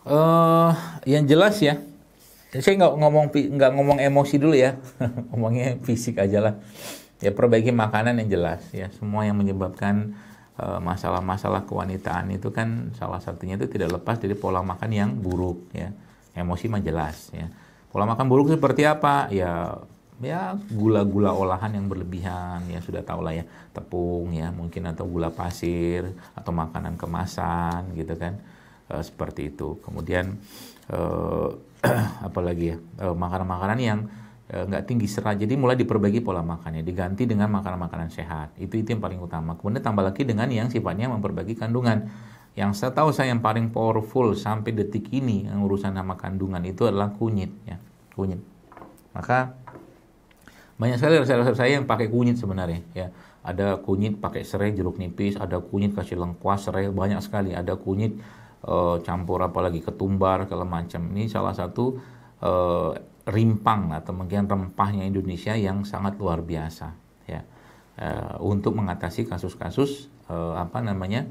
Uh, yang jelas ya, saya nggak ngomong nggak ngomong emosi dulu ya, ngomongnya fisik aja lah. Ya perbaiki makanan yang jelas ya. Semua yang menyebabkan eh, masalah-masalah uh, kewanitaan itu kan salah satunya itu tidak lepas dari pola makan yang buruk ya. Emosi mah jelas ya. Pola makan buruk seperti apa? Ya ya gula-gula olahan yang berlebihan ya sudah tahu lah ya tepung ya mungkin atau gula pasir atau makanan kemasan gitu kan e, seperti itu kemudian e, eh, apalagi ya eh, makanan-makanan yang nggak tinggi serat jadi mulai diperbaiki pola makannya diganti dengan makanan-makanan sehat itu itu yang paling utama kemudian tambah lagi dengan yang sifatnya memperbaiki kandungan yang saya tahu saya yang paling powerful sampai detik ini yang urusan sama kandungan itu adalah kunyit ya kunyit maka banyak sekali resep-resep saya yang pakai kunyit sebenarnya ya ada kunyit pakai serai jeruk nipis ada kunyit kasih lengkuas serai banyak sekali ada kunyit e, campur apalagi ketumbar kalau macam ini salah satu e, rimpang atau mungkin rempahnya Indonesia yang sangat luar biasa ya e, untuk mengatasi kasus-kasus e, apa namanya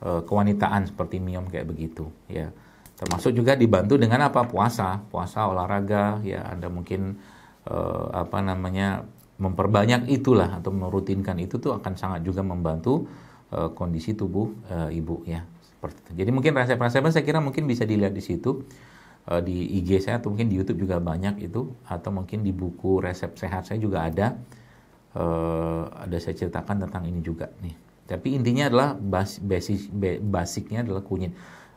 e, kewanitaan seperti miom kayak begitu ya termasuk juga dibantu dengan apa puasa puasa olahraga ya anda mungkin uh, apa namanya memperbanyak itulah atau merutinkan itu tuh akan sangat juga membantu uh, kondisi tubuh uh, ibu ya seperti itu. Jadi mungkin resep-resepnya saya kira mungkin bisa dilihat di situ di IG saya atau mungkin di YouTube juga banyak itu atau mungkin di buku resep sehat saya juga ada ada saya ceritakan tentang ini juga nih. Tapi intinya adalah basis, basicnya adalah kunyit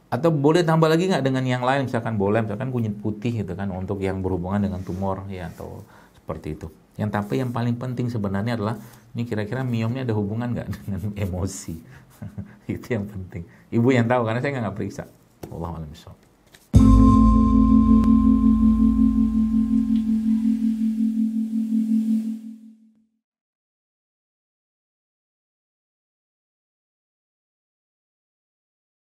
atau boleh tambah lagi nggak dengan yang lain misalkan boleh misalkan kunyit putih gitu kan untuk yang berhubungan dengan tumor ya atau seperti itu yang tapi yang paling penting sebenarnya adalah ini kira-kira miomnya ada hubungan nggak dengan emosi itu yang penting ibu yang tahu karena saya nggak periksa Allah alam